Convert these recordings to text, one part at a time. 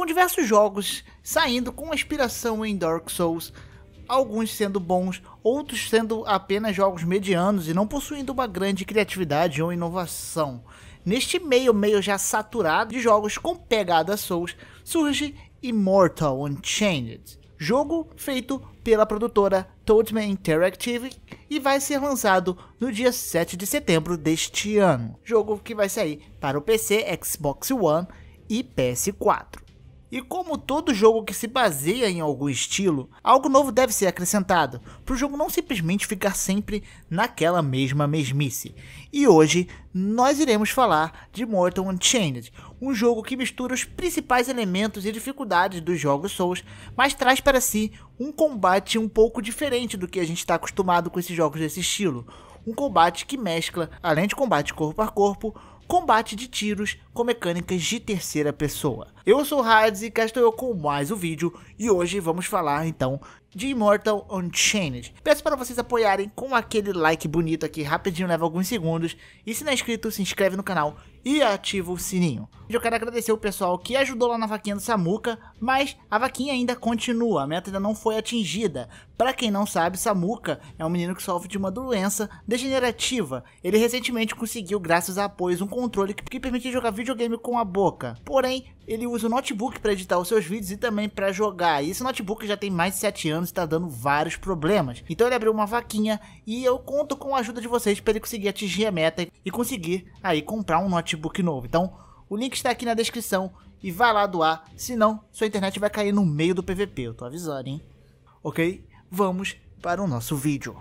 com diversos jogos saindo com inspiração em Dark Souls, alguns sendo bons, outros sendo apenas jogos medianos e não possuindo uma grande criatividade ou inovação. Neste meio meio já saturado de jogos com pegada Souls, surge Immortal Unchained, jogo feito pela produtora Toadman Interactive e vai ser lançado no dia 7 de setembro deste ano. Jogo que vai sair para o PC, Xbox One e PS4. E como todo jogo que se baseia em algum estilo, algo novo deve ser acrescentado, para o jogo não simplesmente ficar sempre naquela mesma mesmice. E hoje nós iremos falar de Mortal Unchained, um jogo que mistura os principais elementos e dificuldades dos jogos Souls, mas traz para si um combate um pouco diferente do que a gente está acostumado com esses jogos desse estilo. Um combate que mescla, além de combate corpo a corpo, combate de tiros, com mecânicas de terceira pessoa. Eu sou o Hades e cá estou eu com mais um vídeo e hoje vamos falar então de Immortal Unchained. Peço para vocês apoiarem com aquele like bonito aqui, rapidinho leva alguns segundos. E se não é inscrito, se inscreve no canal e ativa o sininho. Eu quero agradecer o pessoal que ajudou lá na vaquinha do Samuca, mas a vaquinha ainda continua, a meta ainda não foi atingida. Para quem não sabe, Samuca é um menino que sofre de uma doença degenerativa. Ele recentemente conseguiu, graças a apoios, um controle que permite jogar videogame com a boca. Porém, ele usa o notebook para editar os seus vídeos e também para jogar. E esse notebook já tem mais de 7 anos e está dando vários problemas. Então ele abriu uma vaquinha e eu conto com a ajuda de vocês para ele conseguir atingir a meta e conseguir aí comprar um notebook novo. Então, o link está aqui na descrição e vá lá doar, senão sua internet vai cair no meio do PVP, eu tô avisando, hein? OK? Vamos para o nosso vídeo.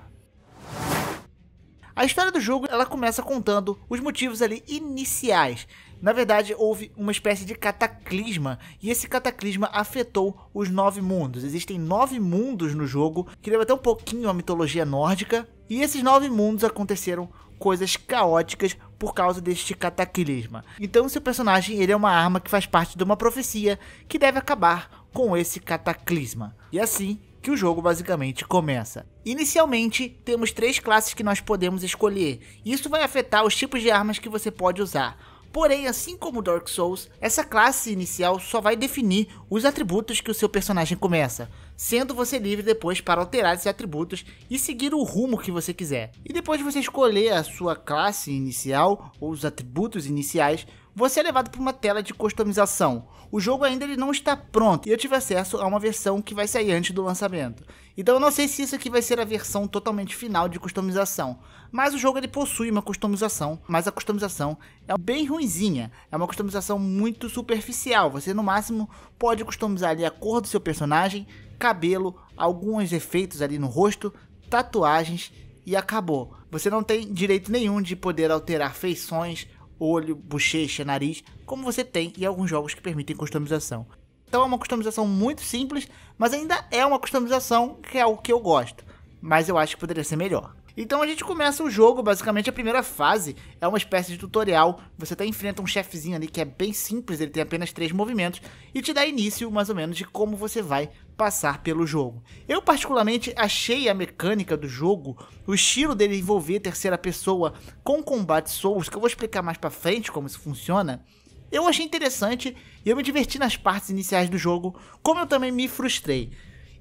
A história do jogo ela começa contando os motivos ali iniciais. Na verdade, houve uma espécie de cataclisma e esse cataclisma afetou os nove mundos. Existem nove mundos no jogo que lembra até um pouquinho a mitologia nórdica. E esses nove mundos aconteceram coisas caóticas por causa deste cataclisma. Então, seu personagem ele é uma arma que faz parte de uma profecia que deve acabar com esse cataclisma. E assim, que o jogo basicamente começa. Inicialmente, temos três classes que nós podemos escolher. Isso vai afetar os tipos de armas que você pode usar. Porém, assim como Dark Souls, essa classe inicial só vai definir os atributos que o seu personagem começa, sendo você livre depois para alterar esses atributos e seguir o rumo que você quiser. E depois de você escolher a sua classe inicial ou os atributos iniciais, você é levado para uma tela de customização. O jogo ainda ele não está pronto e eu tive acesso a uma versão que vai sair antes do lançamento. Então eu não sei se isso aqui vai ser a versão totalmente final de customização, mas o jogo ele possui uma customização, mas a customização é bem ruinzinha, é uma customização muito superficial. Você no máximo pode customizar ali a cor do seu personagem, cabelo, alguns efeitos ali no rosto, tatuagens e acabou. Você não tem direito nenhum de poder alterar feições, olho, bochecha, nariz, como você tem em alguns jogos que permitem customização. Então é uma customização muito simples, mas ainda é uma customização que é o que eu gosto. Mas eu acho que poderia ser melhor. Então a gente começa o jogo, basicamente a primeira fase é uma espécie de tutorial. Você até enfrenta um chefezinho ali que é bem simples, ele tem apenas três movimentos e te dá início mais ou menos de como você vai passar pelo jogo. Eu particularmente achei a mecânica do jogo, o estilo dele envolver terceira pessoa com combate Souls, que eu vou explicar mais para frente como isso funciona. Eu achei interessante e eu me diverti nas partes iniciais do jogo, como eu também me frustrei.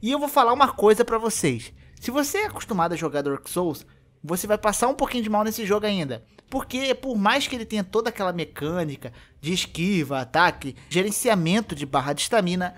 E eu vou falar uma coisa para vocês. Se você é acostumado a jogar Dark Souls, você vai passar um pouquinho de mal nesse jogo ainda. Porque por mais que ele tenha toda aquela mecânica de esquiva, ataque, gerenciamento de barra de estamina,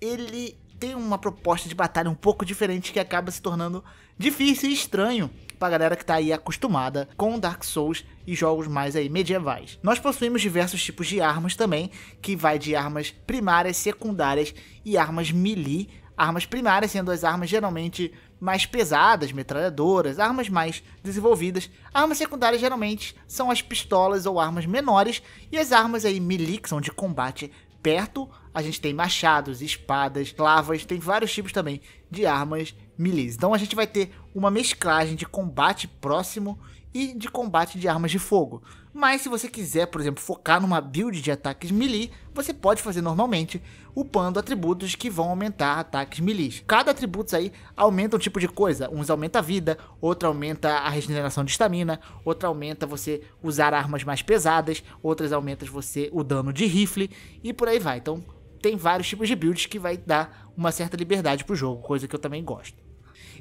ele tem uma proposta de batalha um pouco diferente que acaba se tornando difícil e estranho pra galera que tá aí acostumada com Dark Souls e jogos mais aí medievais. Nós possuímos diversos tipos de armas também, que vai de armas primárias, secundárias e armas melee armas primárias, sendo as armas geralmente mais pesadas, metralhadoras, armas mais desenvolvidas. Armas secundárias geralmente são as pistolas ou armas menores, e as armas aí melee, que são de combate perto, a gente tem machados, espadas, clavas, tem vários tipos também de armas então a gente vai ter uma mesclagem de combate próximo e de combate de armas de fogo. Mas se você quiser, por exemplo, focar numa build de ataques melee, você pode fazer normalmente, upando atributos que vão aumentar ataques melee. Cada atributo aí aumenta um tipo de coisa, uns aumenta a vida, outro aumenta a regeneração de estamina, outro aumenta você usar armas mais pesadas, outras aumenta você o dano de rifle e por aí vai. Então tem vários tipos de builds que vai dar uma certa liberdade pro jogo, coisa que eu também gosto.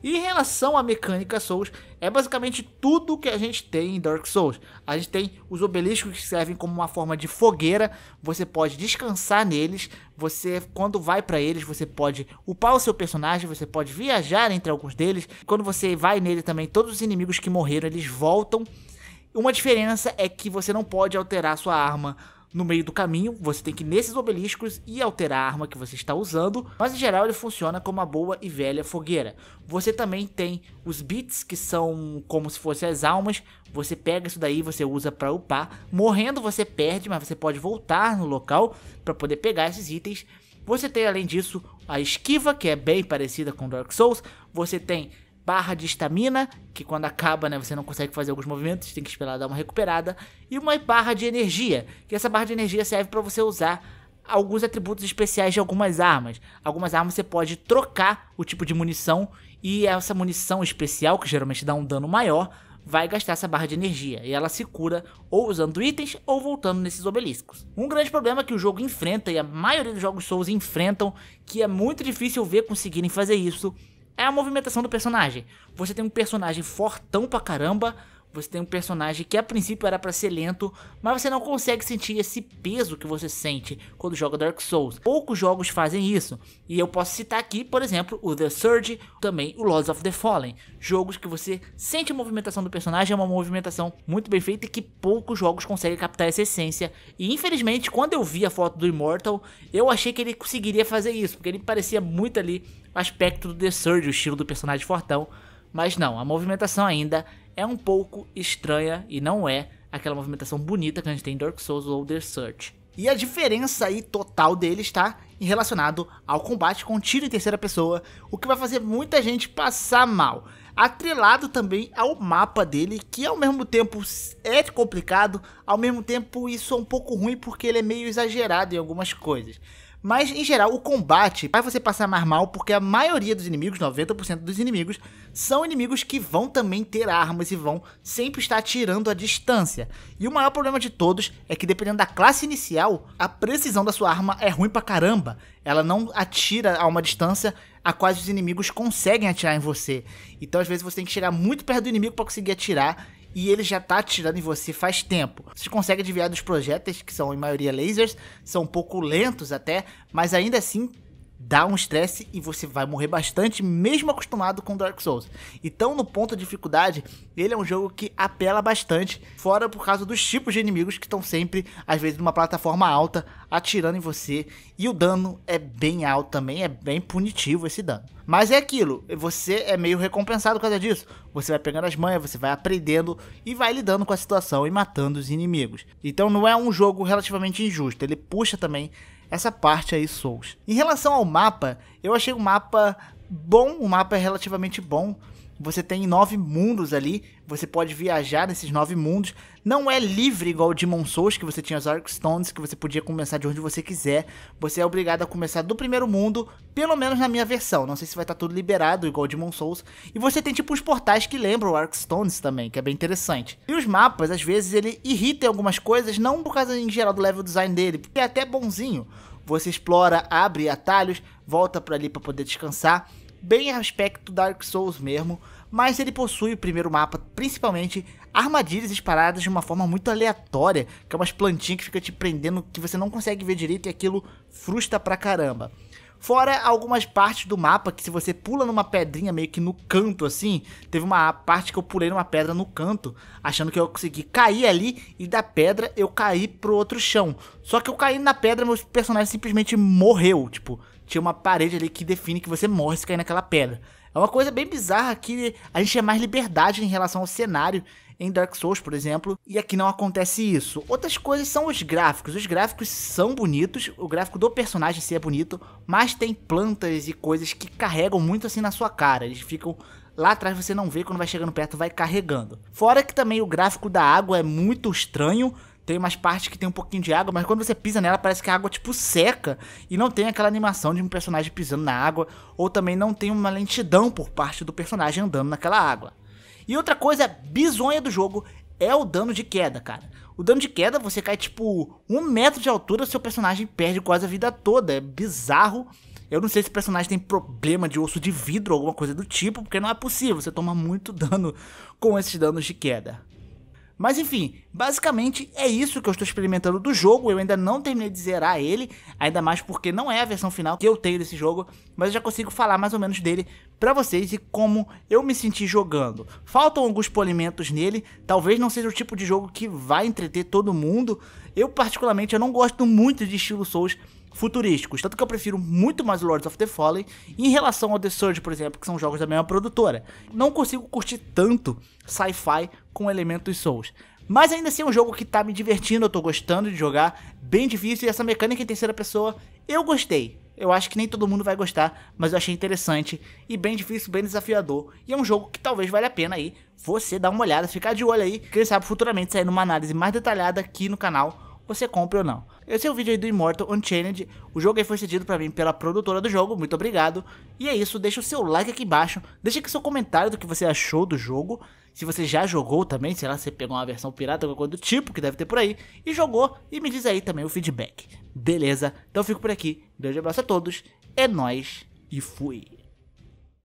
E em relação à mecânica Souls, é basicamente tudo que a gente tem em Dark Souls. A gente tem os obeliscos que servem como uma forma de fogueira, você pode descansar neles, você quando vai para eles, você pode upar o seu personagem, você pode viajar entre alguns deles. Quando você vai nele também, todos os inimigos que morreram, eles voltam. Uma diferença é que você não pode alterar sua arma no meio do caminho, você tem que ir nesses obeliscos e alterar a arma que você está usando, mas em geral ele funciona como uma boa e velha fogueira. Você também tem os bits, que são como se fossem as almas, você pega isso daí, você usa para upar. Morrendo você perde, mas você pode voltar no local para poder pegar esses itens. Você tem além disso a esquiva, que é bem parecida com Dark Souls. Você tem barra de estamina, que quando acaba, né, você não consegue fazer alguns movimentos, tem que esperar dar uma recuperada, e uma barra de energia, que essa barra de energia serve para você usar alguns atributos especiais de algumas armas. Algumas armas você pode trocar o tipo de munição e essa munição especial, que geralmente dá um dano maior, vai gastar essa barra de energia e ela se cura ou usando itens ou voltando nesses obeliscos. Um grande problema que o jogo enfrenta e a maioria dos jogos Souls enfrentam, que é muito difícil ver conseguirem fazer isso, é a movimentação do personagem. Você tem um personagem fortão pra caramba, você tem um personagem que a princípio era para ser lento, mas você não consegue sentir esse peso que você sente quando joga Dark Souls. Poucos jogos fazem isso, e eu posso citar aqui, por exemplo, o The Surge, também o Lords of the Fallen, jogos que você sente a movimentação do personagem, é uma movimentação muito bem feita e que poucos jogos conseguem captar essa essência. E infelizmente, quando eu vi a foto do Immortal, eu achei que ele conseguiria fazer isso, porque ele parecia muito ali aspecto do The Surge, o estilo do personagem fortão, mas não, a movimentação ainda é um pouco estranha e não é aquela movimentação bonita que a gente tem em Dark Souls ou The Surge. E a diferença aí total dele está em relacionado ao combate com tiro em terceira pessoa, o que vai fazer muita gente passar mal. Atrelado também ao mapa dele, que ao mesmo tempo é complicado, ao mesmo tempo isso é um pouco ruim porque ele é meio exagerado em algumas coisas. Mas, em geral, o combate vai você passar mais mal, porque a maioria dos inimigos, 90% dos inimigos, são inimigos que vão também ter armas e vão sempre estar atirando à distância. E o maior problema de todos é que, dependendo da classe inicial, a precisão da sua arma é ruim pra caramba. Ela não atira a uma distância a quais os inimigos conseguem atirar em você. Então, às vezes, você tem que chegar muito perto do inimigo para conseguir atirar e ele já tá atirando em você faz tempo. Você consegue desviar dos projéteis, que são em maioria lasers, são um pouco lentos até, mas ainda assim dá um estresse e você vai morrer bastante, mesmo acostumado com Dark Souls. Então, no ponto de dificuldade, ele é um jogo que apela bastante, fora por causa dos tipos de inimigos que estão sempre, às vezes, numa plataforma alta, atirando em você. E o dano é bem alto também, é bem punitivo esse dano. Mas é aquilo, você é meio recompensado por causa disso. Você vai pegando as manhas, você vai aprendendo e vai lidando com a situação e matando os inimigos. Então não é um jogo relativamente injusto, ele puxa também essa parte aí Souls. Em relação ao mapa, eu achei o um mapa bom, o um mapa é relativamente bom. Você tem nove mundos ali, você pode viajar nesses nove mundos. Não é livre igual o Demon Souls, que você tinha os Stones, que você podia começar de onde você quiser. Você é obrigado a começar do primeiro mundo, pelo menos na minha versão. Não sei se vai estar tá tudo liberado igual o Demon Souls. E você tem tipo os portais que lembram o Stones também, que é bem interessante. E os mapas, às vezes, ele irrita em algumas coisas, não por causa em geral do level design dele, porque é até bonzinho. Você explora, abre atalhos, volta para ali para poder descansar. Bem aspecto Dark Souls mesmo, mas ele possui o primeiro mapa, principalmente armadilhas disparadas de uma forma muito aleatória, que é umas plantinhas que fica te prendendo que você não consegue ver direito e aquilo frustra pra caramba. Fora algumas partes do mapa que se você pula numa pedrinha meio que no canto assim, teve uma parte que eu pulei numa pedra no canto, achando que eu consegui cair ali e da pedra eu caí pro outro chão. Só que eu caí na pedra, meu personagem simplesmente morreu, tipo, tinha uma parede ali que define que você morre se cair naquela pedra. É uma coisa bem bizarra que a gente tinha é mais liberdade em relação ao cenário em Dark Souls, por exemplo, e aqui não acontece isso. Outras coisas são os gráficos. Os gráficos são bonitos, o gráfico do personagem sim é bonito, mas tem plantas e coisas que carregam muito assim na sua cara. Eles ficam lá atrás você não vê, quando vai chegando perto vai carregando. Fora que também o gráfico da água é muito estranho, tem umas partes que tem um pouquinho de água, mas quando você pisa nela, parece que a água, tipo, seca. E não tem aquela animação de um personagem pisando na água. Ou também não tem uma lentidão por parte do personagem andando naquela água. E outra coisa bizonha do jogo é o dano de queda, cara. O dano de queda, você cai, tipo, um metro de altura, seu personagem perde quase a vida toda. É bizarro. Eu não sei se o personagem tem problema de osso de vidro ou alguma coisa do tipo, porque não é possível. Você toma muito dano com esses danos de queda. Mas enfim, basicamente é isso que eu estou experimentando do jogo. Eu ainda não terminei de zerar ele, ainda mais porque não é a versão final que eu tenho desse jogo, mas eu já consigo falar mais ou menos dele para vocês e como eu me senti jogando. Faltam alguns polimentos nele, talvez não seja o tipo de jogo que vai entreter todo mundo. Eu particularmente eu não gosto muito de estilo Souls futurísticos. Tanto que eu prefiro muito mais Lords of the Fallen em relação ao The Surge, por exemplo, que são jogos da mesma produtora. Não consigo curtir tanto sci-fi com elementos Souls. Mas ainda assim é um jogo que tá me divertindo, eu tô gostando de jogar, bem difícil, e essa mecânica em terceira pessoa eu gostei. Eu acho que nem todo mundo vai gostar, mas eu achei interessante e bem difícil, bem desafiador. E é um jogo que talvez valha a pena aí você dar uma olhada, ficar de olho aí, quem sabe futuramente sair numa análise mais detalhada aqui no canal você compra ou não. Esse é o vídeo aí do Immortal Unchained. O jogo aí foi cedido para mim pela produtora do jogo, muito obrigado. E é isso, deixa o seu like aqui embaixo, deixa aqui seu comentário do que você achou do jogo. Se você já jogou também, sei lá, você pegou uma versão pirata, alguma coisa do tipo, que deve ter por aí, e jogou, e me diz aí também o feedback. Beleza? Então eu fico por aqui, grande abraço a todos, é nóis e fui!